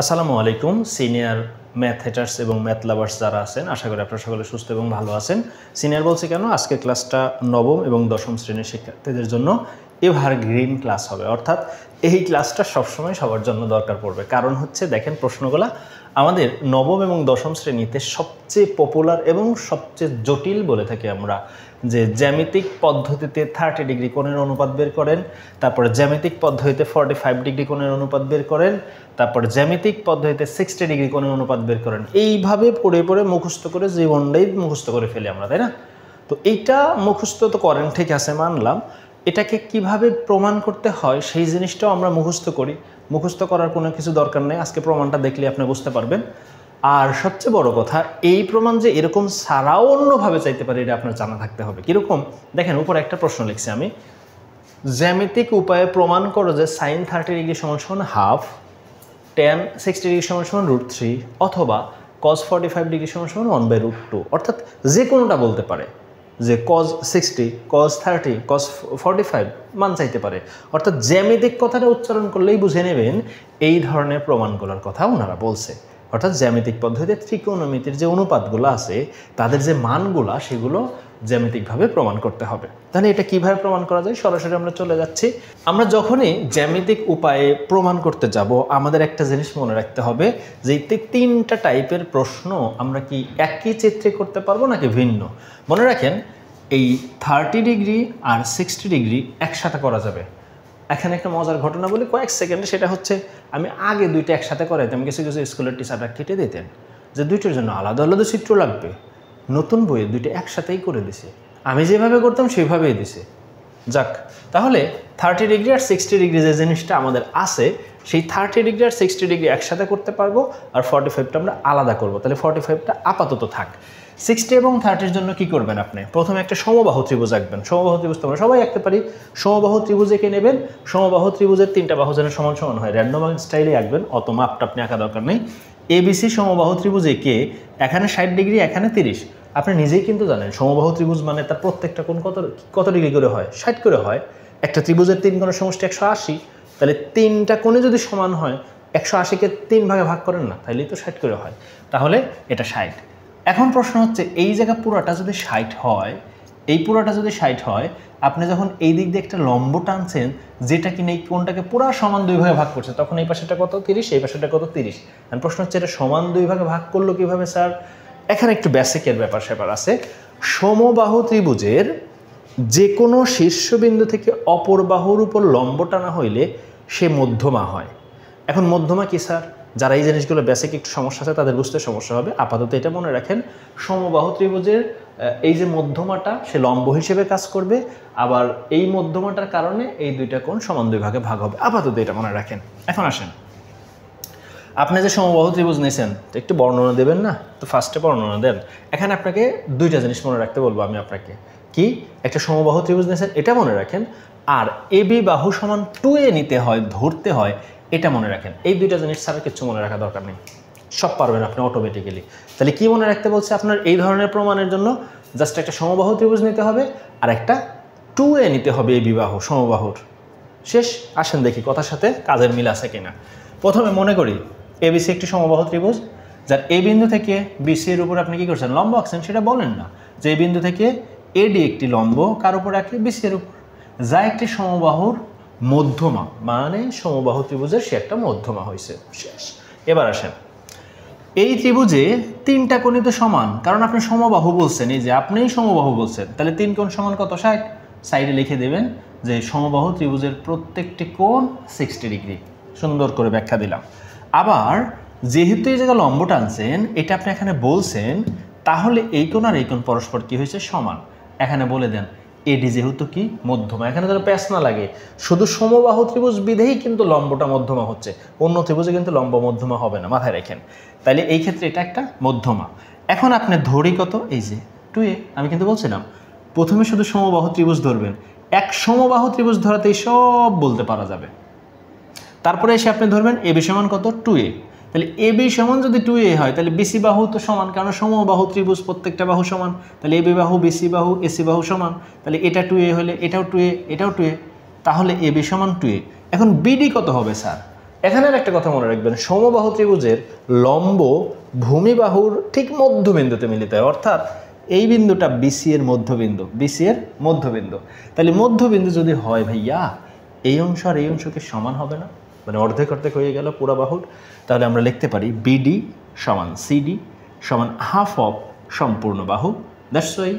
আসসালামু আলাইকুম senior math haters এবং ম্যাথ লাভার্স যারা আছেন আশা করি আপনারা সকলে সুস্থ এবং ভালো আছেন সিনিয়র বলছি কেন আজকের ক্লাসটা নবম এবং দশম শ্রেণীর শিক্ষার্থীদের জন্য এভার গ্রিন ক্লাস হবে অর্থাৎ এই ক্লাসটা সবসময় সবার জন্য দরকার পড়বে কারণ হচ্ছে দেখেন প্রশ্নগুলো আমাদের নবম এবং দশম শ্রেণীতে সবচেয়ে পপুলার এবং সবচেয়ে জটিল বলে থাকি আমরা যে জ্যামিতিক পদ্ধতিতে থার্টি ডিগ্রি কোণের অনুপাত বের করেন তারপরে জ্যামিতিক পদ্ধতিতে ফর্টি ফাইভ ডিগ্রি কোণের অনুপাত বের করেন তারপরে জ্যামিতিক পদ্ধতিতে সিক্সটি ডিগ্রি কোণের অনুপাত বের করেন এইভাবে পড়ে পড়ে মুখস্থ করে জীবনটাই মুখস্থ করে ফেলি আমরা তাই না তো এইটা মুখস্থ তো করেন ঠিক আছে মানলাম এটাকে কিভাবে প্রমাণ করতে হয় সেই জিনিসটাও আমরা মুখস্থ করি মুখস্থ করার কোনো কিছু দরকার নেই আজকে প্রমাণটা দেখলে আপনি বুঝতে পারবেন আর সবচেয়ে বড় কথা এই প্রমাণ যে এরকম সারাও অন্যভাবে চাইতে পারে এটা আপনার জানা থাকতে হবে কীরকম দেখেন উপর একটা প্রশ্ন লিখছি আমি জ্যামিতিক উপায়ে প্রমাণ করো যে সাইন থার্টি ডিগ্রি সমান সমান হাফ টেন সিক্সটি ডিগ্রি সমান সমান রুট থ্রি অথবা কজ ফর্টি ফাইভ ডিগ্রি সমান সমান ওয়ান বাই রুট টু অর্থাৎ যে কোনোটা বলতে পারে যে cos sixty cos thirty cos forty five মান চাইতে পারে অর্থাৎ জ্যামিতিক কথাটা উচ্চারণ করলেই বুঝে নেবেন এই ধরনের প্রমাণগুলোর কথা ওনারা বলছে অর্থাৎ জ্যামিতিক পদ্ধতিতে ত্রিকোণমিতির যে অনুপাতগুলো আছে তাদের যে মানগুলা সেগুলো জ্যামিতিকভাবে প্রমাণ করতে হবে তাহলে এটা কিভাবে প্রমাণ করা যায় সরাসরি আমরা চলে যাচ্ছি আমরা যখনই জ্যামিতিক উপায়ে প্রমাণ করতে যাব আমাদের একটা জিনিস মনে রাখতে হবে যে তিনটা টাইপের প্রশ্ন আমরা কি একই চিত্রে করতে পারবো নাকি ভিন্ন মনে রাখেন এই থার্টি ডিগ্রি আর সিক্সটি ডিগ্রি একসাথে করা যাবে এখানে একটা মজার ঘটনা বলি কয়েক সেকেন্ডে সেটা হচ্ছে আমি আগে দুইটা একসাথে করাইতাম কিছু কিছু স্কুলের টিচাররা কেটে দিতেন যে দুইটার জন্য আলাদা আলাদা চিত্র লাগবে নতুন বইয়ে দুইটা একসাথেই করে দিছে আমি যেভাবে করতাম সেভাবেই দিছে যাক তাহলে থার্টি ডিগ্রি আর সিক্সটি ডিগ্রি যে জিনিসটা আমাদের আছে সেই থার্টি ডিগ্রি আর সিক্সটি ডিগ্রি একসাথে করতে পারবো আর ফর্টি ফাইভটা আমরা আলাদা করবো তাহলে ফর্টি ফাইভটা আপাতত থাক সিক্সটি এবং থার্টির জন্য কি করবেন আপনি প্রথমে একটা সমবাহু ত্রিভুজ আঁকবেন সমবাহু ত্রিভুজ তো আমরা সবাই আঁকতে পারি সমবাহু এঁকে নেবেন সমবাহু ত্রিভুজের তিনটা বাহু যেন সমান সমান হয় র্যান্ডম স্টাইলে আঁকবেন অত মাপটা আপনি আঁকা দরকার নেই এবিসি সমবাহু ত্রিভুজ এঁকে এখানে ষাট ডিগ্রি এখানে তিরিশ আপনি নিজেই কিন্তু জানেন সমবাহু ত্রিভুজ মানে তার প্রত্যেকটা কোন কত কত ডিগ্রি করে হয় ষাট করে হয় একটা ত্রিভুজের তিন কোণের সমষ্টি একশো আশি তাহলে তিনটা কোণে যদি সমান হয় একশো আশিকে তিন ভাগে ভাগ করেন না তাহলেই তো ষাট করে হয় তাহলে এটা ষাট এখন প্রশ্ন হচ্ছে এই জায়গা পুরোটা যদি ষাট হয় এই পুরোটা যদি ষাট হয় আপনি যখন এই দিক দিয়ে একটা লম্ব টানছেন যেটা কিনা এই কোনটাকে পুরো সমান দুই ভাগে ভাগ করছে তখন এই পাশেটা কত তিরিশ এই পাশেটা কত তিরিশ এখন প্রশ্ন হচ্ছে এটা সমান দুই ভাগে ভাগ করলো কীভাবে স্যার এখানে একটু ব্যাসিকের ব্যাপার স্যাপার আছে সমবাহু ত্রিভুজের যে কোনো শীর্ষবিন্দু থেকে অপর বাহুর উপর লম্ব টানা হইলে সে মধ্যমা হয় এখন মধ্যমা কী স্যার যারা এই জিনিসগুলো বেসিক একটু সমস্যা আছে তাদের বুঝতে সমস্যা হবে আপাতত এটা মনে রাখেন সমবাহু ত্রিভুজের এই যে মধ্যমাটা সে লম্ব হিসেবে কাজ করবে আবার এই মধ্যমাটার কারণে এই দুইটা কোণ সমান দুই ভাগে ভাগ হবে আপাতত এটা মনে রাখেন এখন আসেন আপনি যে সমবাহু ত্রিভুজ নিয়েছেন তো একটু বর্ণনা দেবেন না তো ফার্স্টে বর্ণনা দেন এখানে আপনাকে দুইটা জিনিস মনে রাখতে বলবো আমি আপনাকে কি একটা সমবাহু ত্রিভুজ নিয়েছেন এটা মনে রাখেন আর এবি বাহু সমান টু এ নিতে হয় ধরতে হয় এটা মনে রাখেন এই দুইটা জিনিস ছাড়া কিছু মনে রাখা দরকার নেই সব পারবেন আপনি অটোমেটিক্যালি তাহলে কি মনে রাখতে বলছে আপনার এই ধরনের প্রমাণের জন্য জাস্ট একটা সমবাহ ত্রিভুজ নিতে হবে আর একটা টু এ নিতে হবে এই বিবাহ সমবাহুর শেষ আসেন দেখি কথার সাথে কাজের মিল আছে কিনা প্রথমে মনে করি এবিসি একটি সমবাহ ত্রিভুজ যার এ বিন্দু থেকে বিসি এর উপর আপনি কী করছেন লম্ব আঁকছেন সেটা বলেন না যে বিন্দু থেকে এডি একটি লম্ব কার উপর আঁকে বিসি এর উপর যা একটি সমবাহুর মধ্যমা মানে সমবাহ ত্রিভুজের সে একটা মধ্যমা হয়েছে শেষ এবার আসেন এই ত্রিভুজে তিনটা কোণই তো সমান কারণ আপনি সমবাহু বলছেন এই যে আপনিই সমবাহু বলছেন তাহলে তিন কোণ সমান কত ষাট সাইডে লিখে দেবেন যে সমবাহু ত্রিভুজের প্রত্যেকটি কোণ সিক্সটি ডিগ্রি সুন্দর করে ব্যাখ্যা দিলাম আবার যেহেতু এই জায়গায় লম্ব টানছেন এটা আপনি এখানে বলছেন তাহলে এই কোণ আর এই কোণ পরস্পর কী হয়েছে সমান এখানে বলে দেন এডি যেহেতু কি মধ্যমা এখানে যেন প্যাস না লাগে শুধু সমবাহু ত্রিভুজ বিধেই কিন্তু লম্বটা মধ্যমা হচ্ছে অন্য ত্রিভুজে কিন্তু লম্ব মধ্যমা হবে না মাথায় রেখেন তাহলে এই ক্ষেত্রে এটা একটা মধ্যমা এখন আপনি ধরি কত এই যে টু এ আমি কিন্তু বলছিলাম প্রথমে শুধু সমবাহু ত্রিভুজ ধরবেন এক সমবাহু ত্রিভুজ ধরাতেই সব বলতে পারা যাবে তারপরে এসে আপনি ধরবেন এ বিষয়মান কত টু এ তাহলে এ বি সমান যদি টু এ হয় তাহলে বিসি বাহু তো সমান কারণ সমবাহু ত্রিভুজ প্রত্যেকটা বাহু সমান তাহলে এ বি বাহু বিসি বাহু এসি বাহু সমান তাহলে এটা টু এ হলে এটাও টু এ এটাও টু এ তাহলে এ বি সমান টু এ এখন বিডি কত হবে স্যার এখানের একটা কথা মনে রাখবেন সমবাহু ত্রিভুজের লম্ব ভূমিবাহুর ঠিক মধ্যবিন্দুতে মিলিত হয় অর্থাৎ এই বিন্দুটা বিসি এর মধ্যবিন্দু বিসি এর মধ্যবিন্দু তাহলে মধ্যবিন্দু যদি হয় ভাইয়া এই অংশ আর এই অংশকে সমান হবে না মানে অর্ধেক অর্ধেক হয়ে গেল পুরা বাহুর তাহলে আমরা লিখতে পারি বিডি সমান সিডি সমান হাফ অফ সম্পূর্ণ বাহু দ্যাটস ওয়াই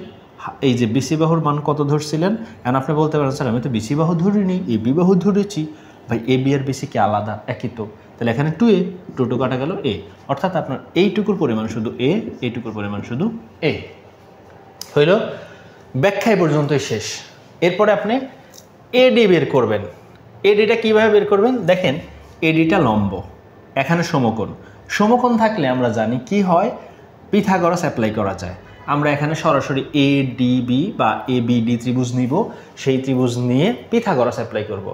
এই যে বিসি বাহুর মান কত ধরছিলেন এখন আপনি বলতে পারেন স্যার আমি তো বিসি বাহু ধরিনি এ বি বাহু ধরেছি ভাই এ বি আর বিসি কি আলাদা একই তো তাহলে এখানে টু এ টু টু কাটা গেল এ অর্থাৎ আপনার এইটুকুর পরিমাণ শুধু এ এইটুকুর পরিমাণ শুধু এ হইল ব্যাখ্যায় পর্যন্তই শেষ এরপরে আপনি এ ডি বের করবেন এডিটা কীভাবে বের করবেন দেখেন এডিটা লম্ব এখানে সমকোণ সমকোণ থাকলে আমরা জানি কি হয় পিথাগরাস অ্যাপ্লাই করা যায় আমরা এখানে সরাসরি এ ডিবি বা এ বিডি ত্রিভুজ নিব সেই ত্রিভুজ নিয়ে পিথাগরাস অ্যাপ্লাই করব।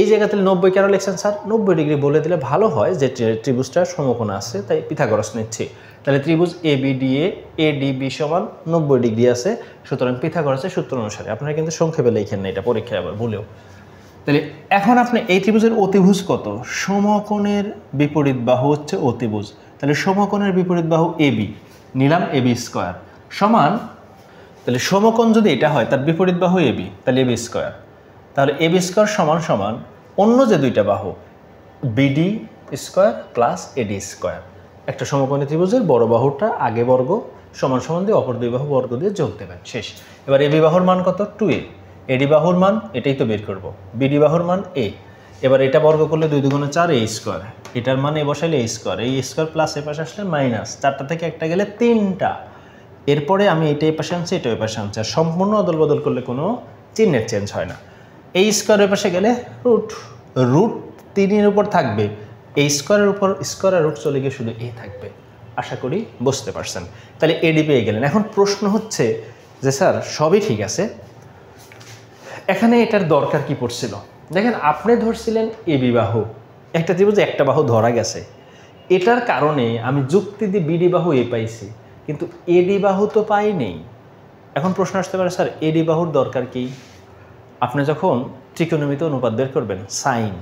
এই জায়গাতে নব্বই কেন লিখছেন স্যার নব্বই ডিগ্রি বলে দিলে ভালো হয় যে ত্রিভুজটা সমকোণ আছে তাই পিথাগরাস নিচ্ছে তাহলে ত্রিভুজ এ বিডি এ এ ডিবি সমান নব্বই ডিগ্রি আছে সুতরাং পিথাগরাসের সূত্র অনুসারে আপনারা কিন্তু সংক্ষেপে লিখেন না এটা পরীক্ষায় আবার বলেও তাহলে এখন আপনি এই ত্রিভুজের অতিভুজ কত সমকোণের বিপরীত বাহু হচ্ছে অতিভুজ তাহলে সমকোণের বিপরীত বাহু এবি নিলাম এবি স্কোয়ার সমান তাহলে সমকোণ যদি এটা হয় তার বিপরীত বাহু এবি তাহলে এবি স্কোয়ার তাহলে এবি স্কোয়ার সমান সমান অন্য যে দুইটা বাহু BD square plus AD square একটা সমকোণ ত্রিভুজের বড় বাহুটা আগে বর্গ সমান সমান দিয়ে অপর দুই বাহু বর্গ দিয়ে যোগ দেবেন শেষ এবার এবি বাহুর মান কত টু এ এডি বাহুর মান এটাই তো বের করব বিডি বাহুর মান এ এবার এটা বর্গ করলে দুই দুগুণে চার এ স্কোয়ার এটার মান এ বসাইলে এ স্কোয়ার এই স্কোয়ার প্লাস এ পাশে আসলে মাইনাস চারটা থেকে একটা গেলে তিনটা এরপরে আমি এটা এ পাশে আনছি এটা ওই পাশে আনছি আর সম্পূর্ণ অদল বদল করলে কোনো চিহ্নের চেঞ্জ হয় না এই স্কোয়ারের পাশে গেলে রুট রুট তিনের উপর থাকবে এই স্কোয়ারের উপর স্কোয়ারের রুট চলে গিয়ে শুধু এ থাকবে আশা করি বুঝতে পারছেন তাহলে এডি পেয়ে গেলেন এখন প্রশ্ন হচ্ছে যে স্যার সবই ঠিক আছে এখানে এটার দরকার কি পড়ছিল দেখেন আপনি ধরছিলেন এ বিবাহ একটা জীবন যে একটা বাহু ধরা গেছে এটার কারণে আমি যুক্তি দিয়ে বিডি বাহু এ পাইছি কিন্তু এডি বাহু তো পাইনি এখন প্রশ্ন আসতে পারে স্যার এডি বাহুর দরকার কি আপনি যখন ত্রিকোণমিত অনুপাত বের করবেন সাইন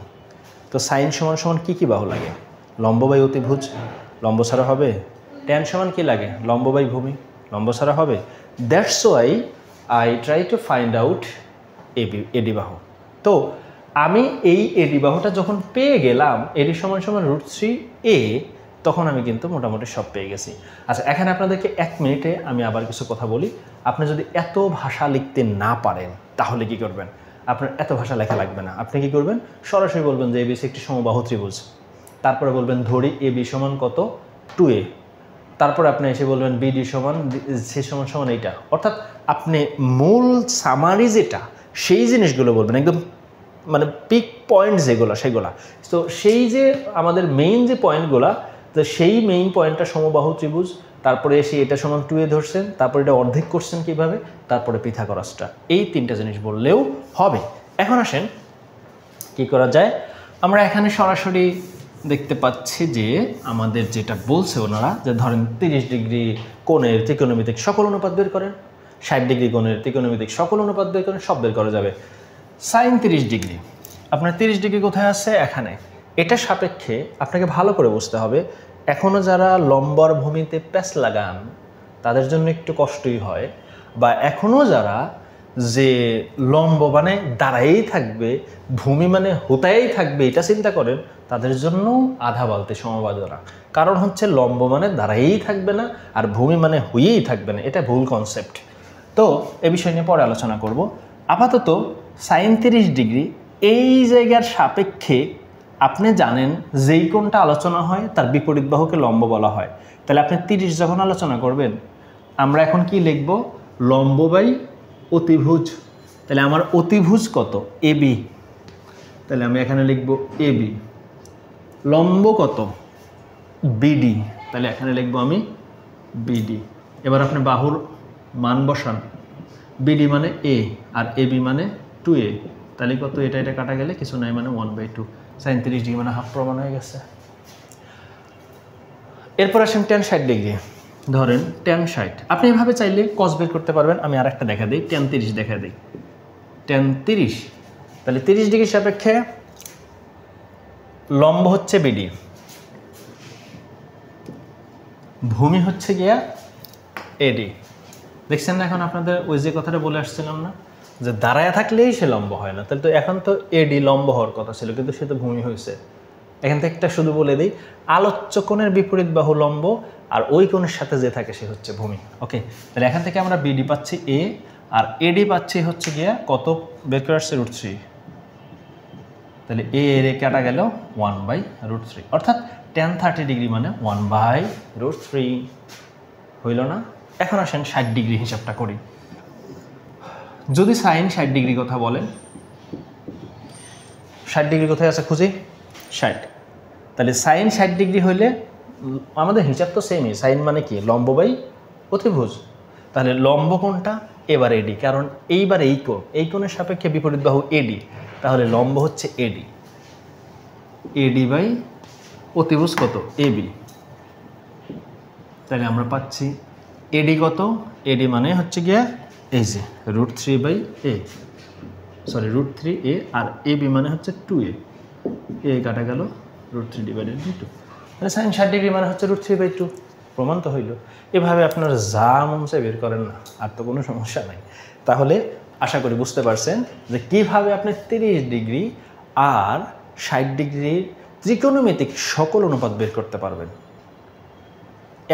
তো সাইন সমান সমান কী কী বাহু লাগে লম্ব বাই অতিভুজ লম্ব ছাড়া হবে ট্যান সমান কী লাগে লম্ব বাই ভূমি লম্ব ছাড়া হবে that's why I try to find out এডিবাহ তো আমি এই এডিবাহটা যখন পেয়ে গেলাম এডি সমান সমান রুট থ্রি এ তখন আমি কিন্তু মোটামুটি সব পেয়ে গেছি আচ্ছা এখানে আপনাদেরকে এক মিনিটে আমি আবার কিছু কথা বলি আপনি যদি এত ভাষা লিখতে না পারেন তাহলে কি করবেন আপনার এত ভাষা লেখা লাগবে না আপনি কি করবেন সরাসরি বলবেন যে এবিসি একটি সমবাহ ত্রিভুজ তারপরে বলবেন ধরি এ বি সমান কত টু এ তারপরে আপনি এসে বলবেন বিডি সমান সে সমান সমান এইটা অর্থাৎ আপনি মূল সামারি যেটা সেই জিনিসগুলো বলবেন একদম মানে পিক পয়েন্ট যেগুলো সেগুলা তো সেই যে আমাদের মেইন যে পয়েন্টগুলো তো সেই মেইন পয়েন্টটা সমবাহু ত্রিভুজ তারপরে এসে এটা সমান টুয়ে ধরছেন তারপরে এটা অর্ধেক করছেন কিভাবে তারপরে পিথাগরাসটা এই তিনটা জিনিস বললেও হবে এখন আসেন কি করা যায় আমরা এখানে সরাসরি দেখতে পাচ্ছি যে আমাদের যেটা বলছে ওনারা যে ধরেন তিরিশ ডিগ্রি কোণের ত্রিকোণমিতিক সকল অনুপাত বের করেন ষাট ডিগ্রি কোণের ত্রিকোণমিতিক সকল অনুপাত বের করেন সব বের করা যাবে সাইন তিরিশ ডিগ্রি আপনার তিরিশ ডিগ্রি কোথায় আছে এখানে এটা সাপেক্ষে আপনাকে ভালো করে বুঝতে হবে এখনও যারা লম্বর ভূমিতে প্যাস লাগান তাদের জন্য একটু কষ্টই হয় বা এখনও যারা যে লম্ব মানে দাঁড়াই থাকবে ভূমি মানে হোতাই থাকবে এটা চিন্তা করেন তাদের জন্য আধা সমবাদ সমবাদনা কারণ হচ্ছে লম্ব মানে দাঁড়াই থাকবে না আর ভূমি মানে হয়েই থাকবে না এটা ভুল কনসেপ্ট তো এ বিষয় নিয়ে পরে আলোচনা করব আপাতত সাঁত্রিশ ডিগ্রি এই জায়গার সাপেক্ষে আপনি জানেন যেই কোনটা আলোচনা হয় তার বিপরীত বাহুকে লম্ব বলা হয় তাহলে আপনি তিরিশ যখন আলোচনা করবেন আমরা এখন কি লিখব লম্ব বাই অতিভুজ তাহলে আমার অতিভুজ কত এ বি তাহলে আমি এখানে লিখব এ বি লম্ব কত বিডি তাহলে এখানে লিখব আমি বিডি এবার আপনি বাহুর মান বসান বিডি মানে এ আর এ বি মানে টু এ তাহলে কত এটা এটা কাটা গেলে কিছু নাই মানে ওয়ান বাই টু সাঁত্রিশ ডিগ্রি মানে হাফ প্রমাণ হয়ে গেছে এরপর আসেন টেন ষাট ডিগ্রি ধরেন টেন ষাট আপনি এভাবে চাইলে কস বের করতে পারবেন আমি আর একটা দেখা দিই টেন তিরিশ দেখা দিই টেন তিরিশ তাহলে তিরিশ ডিগ্রি সাপেক্ষে লম্ব হচ্ছে বিডি ভূমি হচ্ছে গিয়া এডি দেখছেন না এখন আপনাদের ওই যে কথাটা বলে আসছিলাম না যে দাঁড়ায় থাকলেই সে লম্ব হয় না তাহলে তো এখন তো এডি লম্ব হওয়ার কথা ছিল কিন্তু সে তো ভূমি হয়েছে এখান থেকে একটা শুধু বলে দিই আলোচ্য কোণের বিপরীত বাহু লম্ব আর ওই কোণের সাথে যে থাকে সে হচ্ছে ভূমি ওকে তাহলে এখান থেকে আমরা বিডি পাচ্ছি এ আর এডি পাচ্ছি হচ্ছে গিয়া কত বের করে আসছে রুট থ্রি তাহলে এ এর কাটা গেল ওয়ান বাই রুট থ্রি অর্থাৎ টেন থার্টি ডিগ্রি মানে ওয়ান বাই রুট থ্রি হইল না এখন আসেন ষাট ডিগ্রি হিসাবটা করি যদি সাইন ষাট ডিগ্রি কথা বলেন ষাট ডিগ্রি কোথায় আছে খুঁজি ষাট তাহলে সাইন ষাট ডিগ্রি হইলে আমাদের হিসাব তো সেমই সাইন মানে কি লম্ব বাই অতিভুজ তাহলে লম্ব কোনটা এবার এডি কারণ এইবার এই কোণ এই কোণের সাপেক্ষে বিপরীত বাহু এডি তাহলে লম্ব হচ্ছে এডি এডি বাই অতিভুজ কত এবি তাহলে আমরা পাচ্ছি এডি কত এডি মানে হচ্ছে গিয়া এই যে root three by A sorry root three A আর এ বি মানে হচ্ছে টু এ এ কাটা গেল root three divided by two মানে সাইন ষাট ডিগ্রি মানে হচ্ছে রুট থ্রি বাই টু প্রমাণ তো হইল এভাবে আপনার যা মন চাই বের করেন না আর তো কোনো সমস্যা নাই তাহলে আশা করি বুঝতে পারছেন যে কীভাবে আপনি তিরিশ ডিগ্রি আর ষাট ডিগ্রির ত্রিকোণমিতিক সকল অনুপাত বের করতে পারবেন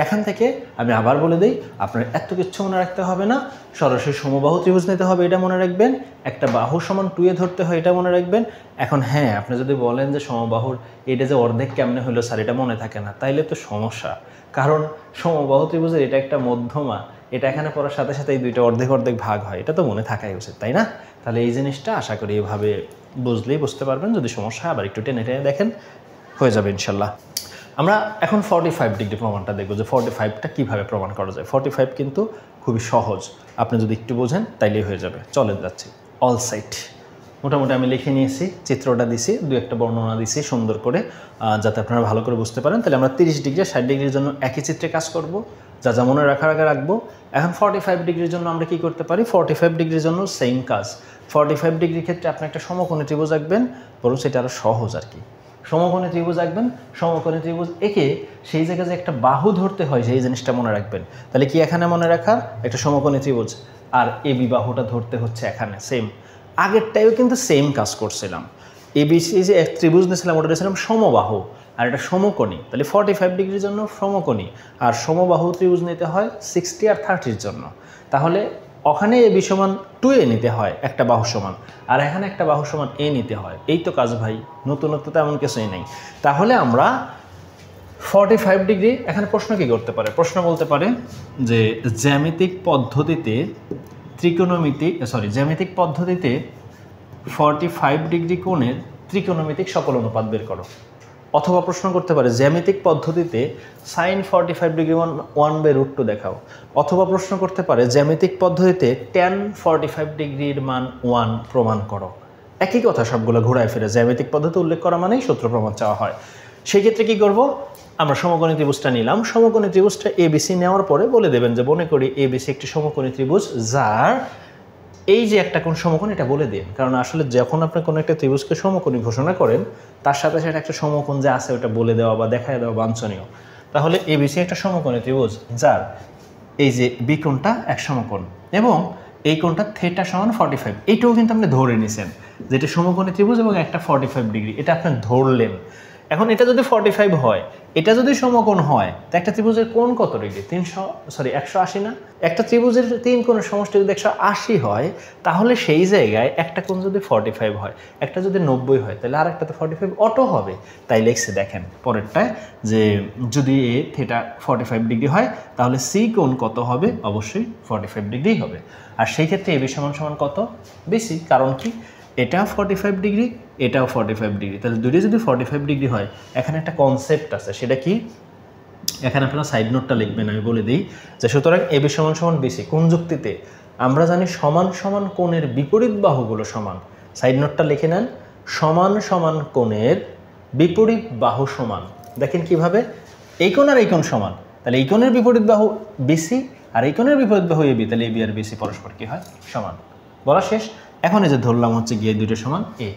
এখান থেকে আমি আবার বলে দিই আপনার এত কিছু মনে রাখতে হবে না সরাসরি সমবাহু ত্রিভুজ নিতে হবে এটা মনে রাখবেন একটা বাহু সমান টুয়ে ধরতে হয় এটা মনে রাখবেন এখন হ্যাঁ আপনি যদি বলেন যে সমবাহুর এটা যে অর্ধেক কেমনে হলো স্যার এটা মনে থাকে না তাইলে তো সমস্যা কারণ সমবাহু ত্রিভুজের এটা একটা মধ্যমা এটা এখানে পড়ার সাথে সাথে এই দুইটা অর্ধেক অর্ধেক ভাগ হয় এটা তো মনে থাকাই উচিত তাই না তাহলে এই জিনিসটা আশা করি এভাবে বুঝলেই বুঝতে পারবেন যদি সমস্যা আবার একটু টেনে টেনে দেখেন হয়ে যাবে ইনশাল্লাহ আমরা এখন ফর্টি ফাইভ ডিগ্রি প্রমাণটা দেখব যে ফর্টি ফাইভটা কীভাবে প্রমাণ করা যায় ফর্টি ফাইভ কিন্তু খুবই সহজ আপনি যদি একটু বোঝেন তাইলেই হয়ে যাবে চলে যাচ্ছি অল সাইড মোটামুটি আমি লিখে নিয়েছি চিত্রটা দিছি দু একটা বর্ণনা দিছি সুন্দর করে যাতে আপনারা ভালো করে বুঝতে পারেন তাহলে আমরা তিরিশ ডিগ্রি ষাট ডিগ্রির জন্য একই চিত্রে কাজ করব যা যা মনে রাখার আগে রাখবো এখন ফর্টি ফাইভ ডিগ্রির জন্য আমরা কি করতে পারি ফর্টি ফাইভ ডিগ্রির জন্য সেম কাজ ফর্টি ফাইভ ডিগ্রির ক্ষেত্রে আপনি একটা সমকোণে ত্রিভুজ আঁকবেন বরং সেটা আরও সহজ আর কি সমকোণী ত্রিভুজ আঁকবেন সমকোণী ত্রিভুজ এঁকে সেই জায়গায় যে একটা বাহু ধরতে হয় সেই জিনিসটা মনে রাখবেন তাহলে কি এখানে মনে রাখার একটা সমকোণী ত্রিভুজ আর এ বি বাহুটা ধরতে হচ্ছে এখানে সেম আগেরটাইও কিন্তু সেম কাজ করছিলাম এবিসি যে এক ত্রিভুজ নিয়েছিলাম ওটা নিয়েছিলাম সমবাহু আর এটা সমকোণী তাহলে ফর্টি ফাইভ ডিগ্রির জন্য সমকোণী আর সমবাহু ত্রিভুজ নিতে হয় সিক্সটি আর থার্টির জন্য তাহলে ওখানে এ বি সমান টু এ নিতে হয় একটা বাহু সমান আর এখানে একটা বাহু সমান এ নিতে হয় এই তো কাজ ভাই নতুনত্ব তেমন কিছুই নেই তাহলে আমরা ফর্টি ফাইভ ডিগ্রি এখানে প্রশ্ন কি করতে পারে প্রশ্ন বলতে পারে যে জ্যামিতিক পদ্ধতিতে ত্রিকোণমিতিক সরি জ্যামিতিক পদ্ধতিতে ফর্টি ফাইভ ডিগ্রি কোণের ত্রিকোণমিতিক সকল অনুপাত বের করো অথবা প্রশ্ন করতে পারে জ্যামিতিক পদ্ধতিতে sine forty five degree one one by root two দেখাও অথবা প্রশ্ন করতে পারে জ্যামিতিক পদ্ধতিতে টেন ফর্টি ফাইভ ডিগ্রির মান ওয়ান প্রমাণ করো একই কথা সবগুলো ঘোরায় ফিরে জ্যামিতিক পদ্ধতি উল্লেখ করা মানেই সূত্র প্রমাণ চাওয়া হয় সেই ক্ষেত্রে কী করব আমরা সমকোণী ত্রিভুজটা নিলাম সমকোণী ত্রিভুজটা এবিসি নেওয়ার পরে বলে দেবেন যে মনে করি এবিসি একটি সমকোণী ত্রিভুজ যার এই যে একটা কোন সমকোণ এটা বলে দিন কারণ আসলে যখন আপনি কোনো একটা ত্রিভুজকে সমকোণী ঘোষণা করেন তার সাথে সাথে একটা সমকোণ যে আছে ওটা বলে দেওয়া বা দেখায় দেওয়া বাঞ্ছনীয় তাহলে বিষয়ে একটা সমকোণী ত্রিভুজ যার এই যে বি কোণটা এক সমকোণ এবং এই কোণটা থেটা সমান ফর্টি ফাইভ এইটাও কিন্তু আপনি ধরে নিছেন যেটা সমকোণী ত্রিভুজ এবং একটা ফর্টি ফাইভ ডিগ্রি এটা আপনি ধরলেন এখন এটা যদি ফর্টি ফাইভ হয় এটা যদি সমকোণ হয় তা একটা ত্রিভুজের কোণ কত ডিগ্রি তিনশো সরি একশো আশি না একটা ত্রিভুজের তিন কোন সমষ্টি যদি একশো আশি হয় তাহলে সেই জায়গায় একটা কোণ যদি ফর্টি ফাইভ হয় একটা যদি নব্বই হয় তাহলে আর একটা তো ফর্টি ফাইভ অটো হবে তাই লেখছে দেখেন পরেরটায় যে যদি এ থেটা ফর্টি ফাইভ ডিগ্রি হয় তাহলে সি কোণ কত হবে অবশ্যই ফর্টি ফাইভ ডিগ্রি হবে আর সেই ক্ষেত্রে এ বি সমান সমান কত বেশি কারণ কি এটা ফর্টি ফাইভ ডিগ্রি এটাও ফর্টি ফাইভ ডিগ্রি তাহলে দুইটা যদি ফর্টি ফাইভ ডিগ্রি হয় এখানে একটা কনসেপ্ট আছে সেটা কি এখানে আপনারা সাইড নোটটা লিখবেন আমি বলে দিই যে সুতরাং এবি সমান সমান বেশি কোন যুক্তিতে আমরা জানি সমান সমান কোণের বিপরীত বাহুগুলো সমান সাইড নোটটা লিখে নেন সমান সমান কোণের বিপরীত বাহু সমান দেখেন কিভাবে এই কোণ আর এই কোণ সমান তাহলে এই কোণের বিপরীত বাহু বিসি আর এই কোণের বিপরীত বাহু এ বি তাহলে এ বি আর বিসি পরস্পর কি হয় সমান বলা শেষ এখন এই যে ধরলাম হচ্ছে গিয়ে দুইটা সমান এ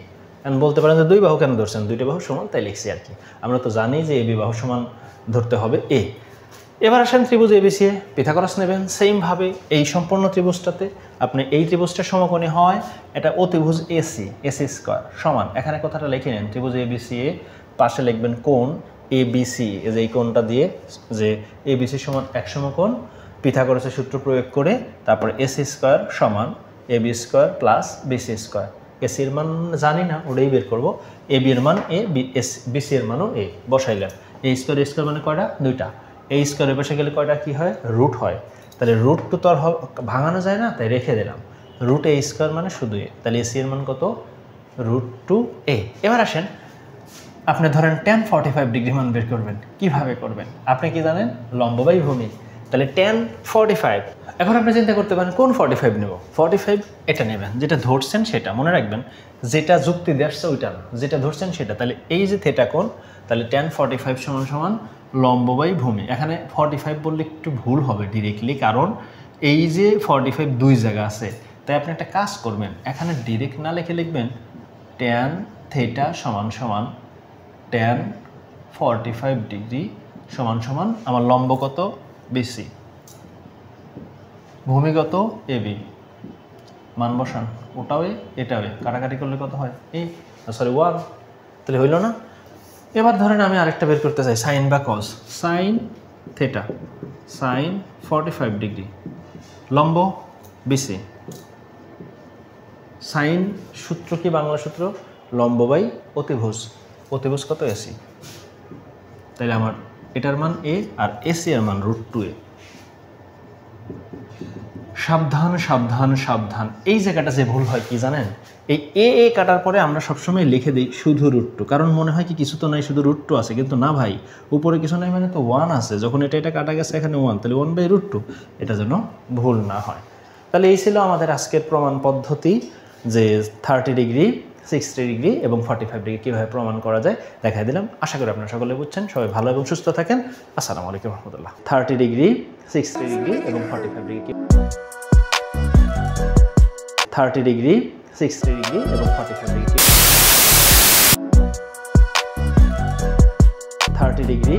এখন বলতে পারেন যে দুই বাহু কেন ধরছেন দুইটা বাহু সমান তাই লিখছি আর কি আমরা তো জানি যে এ বাহু সমান ধরতে হবে এ এবার আসেন ত্রিভুজ এবিসি এ পিথাগরাস নেবেন সেমভাবে এই সম্পূর্ণ ত্রিভুজটাতে আপনি এই ত্রিভুজটা সমকোণী হয় এটা অতিভুজ এসি এসি স্কোয়ার সমান এখানে কথাটা লিখে নেন ত্রিভুজ এবিসি এ পাশে লিখবেন কোন সি এই যে এই কোনটা দিয়ে যে এবিসি সমান এক সমকোণ পিথাগরাসের সূত্র প্রয়োগ করে তারপর এসি স্কোয়ার সমান A B square plus BC square এসির এর মান জানি না ওটাই বের করবো এ বি এর মান এ বি এস বিসি এর মানও এ বসাইলাম এ স্কোয়ার এ স্কোয়ার মানে কয়টা দুইটা এই স্কোয়ারের বসে গেলে কয়টা কী হয় রুট হয় তাহলে রুট তো তো আর ভাঙানো যায় না তাই রেখে দিলাম রুট এ স্কোয়ার মানে শুধু এ তাহলে এসি এর মান কত রুট টু এ এবার আসেন আপনি ধরেন টেন ফর্টি ফাইভ ডিগ্রি মান বের করবেন কিভাবে করবেন আপনি কি জানেন লম্ববাই ভূমি তাহলে টেন ফর্টি ফাইভ এখন আপনি চিন্তা করতে পারেন কোন ফর্টি ফাইভ নেব ফর্টি ফাইভ এটা নেবেন যেটা ধরছেন সেটা মনে রাখবেন যেটা যুক্তি দেখছে ওইটা যেটা ধরছেন সেটা তাহলে এই যে থেটা কোন তাহলে টেন ফর্টি ফাইভ সমান সমান লম্ব ভূমি এখানে ফর্টি ফাইভ বললে একটু ভুল হবে ডিরেক্টলি কারণ এই যে ফর্টি ফাইভ দুই জায়গা আছে তাই আপনি একটা কাজ করবেন এখানে ডিরেক্ট না লিখে লিখবেন ট্যান থেটা সমান সমান ট্যান ফর্টি ফাইভ ডিগ্রি সমান সমান আমার লম্ব কত বিসি ভূমিগত এ বি মান বসান ওটাও এটাও কাটাকাটি করলে কত হয় এ সরি ওয়ান তাহলে হইল না এবার ধরেন আমি আরেকটা বের করতে চাই সাইন বা cos sine theta sine forty five degree লম্ব বিসি সাইন সূত্র কি বাংলা সূত্র লম্ব বাই অতিভোজ অতিভোজ কত এসি তাইলে আমার এটার মান এ আর এসি এর মান রুট টু এ সাবধান সাবধান সাবধান এই জায়গাটা যে ভুল হয় কি জানেন এই এ এ কাটার পরে আমরা সবসময় লিখে দিই শুধু রুট টু কারণ মনে হয় কি কিছু তো নাই শুধু রুট টু আছে কিন্তু না ভাই উপরে কিছু নাই মানে তো ওয়ান আছে যখন এটা এটা কাটা গেছে এখানে ওয়ান তাহলে ওয়ান বাই রুট টু এটা যেন ভুল না হয় তাহলে এই ছিল আমাদের আজকের প্রমাণ পদ্ধতি যে থার্টি ডিগ্রি সিক্সটি ডিগ্রি এবং ফর্টি ফাইভ ডিগ্রি কীভাবে প্রমাণ করা যায় দেখাই দিলাম আশা করি আপনারা সকলে বুঝছেন সবাই ভালো এবং সুস্থ থাকেন আসসালামু আলাইকুম রহমতুল্লাহ থার্টি ডিগ্রি সিক্সটি ডিগ্রি এবং forty five degree thirty degree sixty degree এবং forty five degree thirty degree